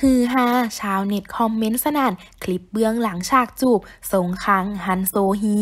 ฮือฮาชาวเน็ตคอมเมนต์สนั่นคลิปเบื้องหลังฉากจูบ สงคังฮันโซฮี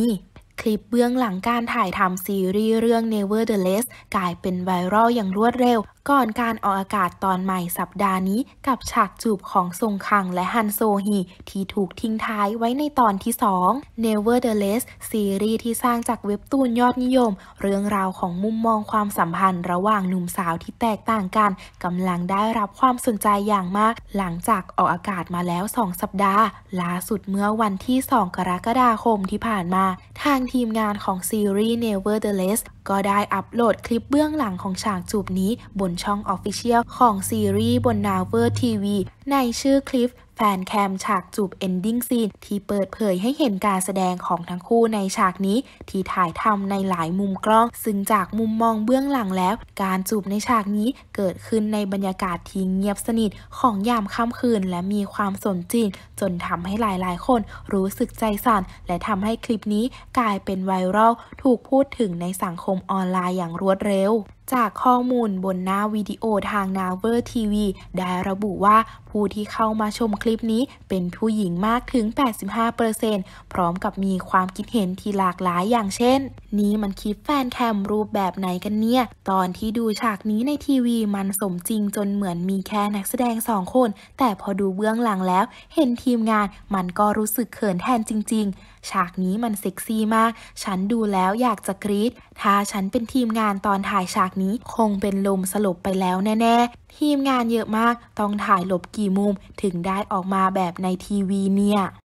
คลิปเบื้องหลังการถ่ายทำซีรีส์เรื่อง Never the Less กลายเป็นไวรัลอย่างรวดเร็ว ก่อนการออกอากาศตอนใหม่สัปดาห์นี้ กับฉากจูบของทรงคังและฮันโซฮีที่ถูกทิ้งท้ายไว้ในตอนที่ 2 Never the Less ซีรีส์ที่สร้างจากเว็บตูนยอดนิยม เรื่องราวของมุมมองความสัมพันธ์ระหว่างหนุ่มสาวที่แตกต่างกันกำลังได้รับความสนใจอย่างมาก หลังจากออกอากาศมาแล้ว 2 สัปดาห์ล่าสุดเมื่อวันที่2กรกฎาคมที่ผ่านมาทางทีมงานของซีรีส์ Never the Less ก็ได้อัปโหลดคลิปเบื้องหลังของฉากจูบนี้ บนช่อง Official ของซีรีส์บน Naver TV ในชื่อคลิปแฟนแคมฉากจูบเอนดิ้งซีนที่เปิดเผยให้เห็นการแสดงของทั้งคู่ในฉากนี้ที่ถ่ายทำในหลายมุมกล้องซึ่งจากมุมมองเบื้องหลังแล้วการจูบในฉากนี้เกิดขึ้นในบรรยากาศที่เงียบสนิทของยามค่ำคืนและมีความสนจริงจนทำให้หลายๆ คนรู้สึกใจสั่นและทำให้คลิปนี้กลายเป็นไวรัลถูกพูดถึงในสังคมออนไลน์อย่างรวดเร็วจากข้อมูลบนหน้าวิดีโอทางนาเวอร์ทีวีได้ระบุว่าผู้ที่เข้ามาชมคลิปนี้เป็นผู้หญิงมากถึง 85%พร้อมกับมีความคิดเห็นที่หลากหลายอย่างเช่น นี้มันคลิปแฟนแคมรูปแบบไหนกันเนี่ย ตอนที่ดูฉากนี้ในทีวีมันสมจริงจนเหมือนมีแค่นักแสดงสองคน แต่พอดูเบื้องหลังแล้ว เห็นทีมงานมันก็รู้สึกเขินแทนจริง ๆฉากนี้มันเซ็กซี่มาก ฉันดูแล้วอยากจะกรี๊ด ถ้าฉันเป็นทีมงานตอนถ่ายฉากนี้คงเป็นลมสลบไปแล้วแน่ ๆ ทีมงานเยอะมาก ต้องถ่ายหลบกี่มุมถึงได้ออกมาแบบในทีวีเนี่ย